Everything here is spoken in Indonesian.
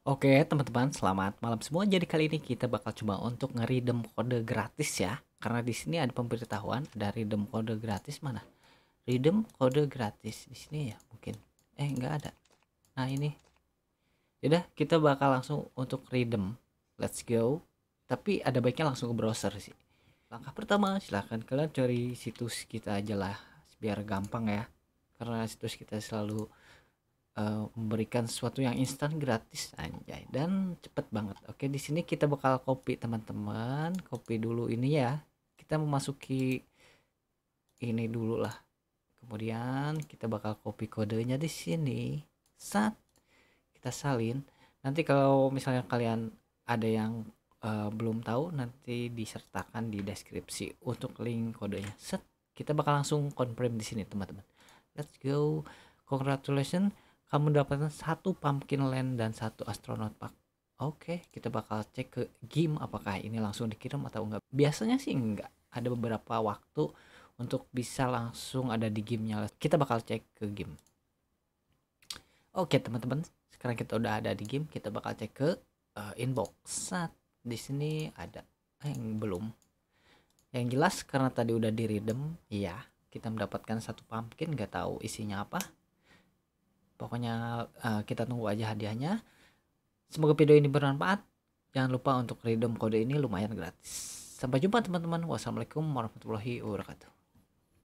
Oke teman-teman, selamat malam semua. Jadi kali ini kita bakal coba untuk ngeridem kode gratis ya. Karena di sini ada pemberitahuan dari redeem kode gratis mana? Redeem kode gratis di sini ya mungkin. Eh enggak ada. Nah ini. udah kita bakal langsung untuk redeem. Let's go. Tapi ada baiknya langsung ke browser sih. Langkah pertama silahkan kalian cari situs kita aja lah biar gampang ya. Karena situs kita selalu uh, memberikan sesuatu yang instan gratis anjay dan cepet banget oke di sini kita bakal copy teman-teman copy dulu ini ya kita memasuki ini dulu lah kemudian kita bakal copy kodenya di sini saat kita salin nanti kalau misalnya kalian ada yang uh, belum tahu nanti disertakan di deskripsi untuk link kodenya set kita bakal langsung confirm di sini teman-teman let's go congratulations kamu dapatkan satu pumpkin land dan satu astronaut pack. Oke, okay, kita bakal cek ke game apakah ini langsung dikirim atau enggak. Biasanya sih enggak. Ada beberapa waktu untuk bisa langsung ada di gamenya. Kita bakal cek ke game. Oke okay, teman-teman, sekarang kita udah ada di game. Kita bakal cek ke uh, inbox. Saat di sini ada eh, yang belum. Yang jelas karena tadi udah di redeem, iya kita mendapatkan satu pumpkin. nggak tahu isinya apa Pokoknya uh, kita tunggu aja hadiahnya. Semoga video ini bermanfaat. Jangan lupa untuk redeem kode ini lumayan gratis. Sampai jumpa teman-teman. Wassalamualaikum warahmatullahi wabarakatuh.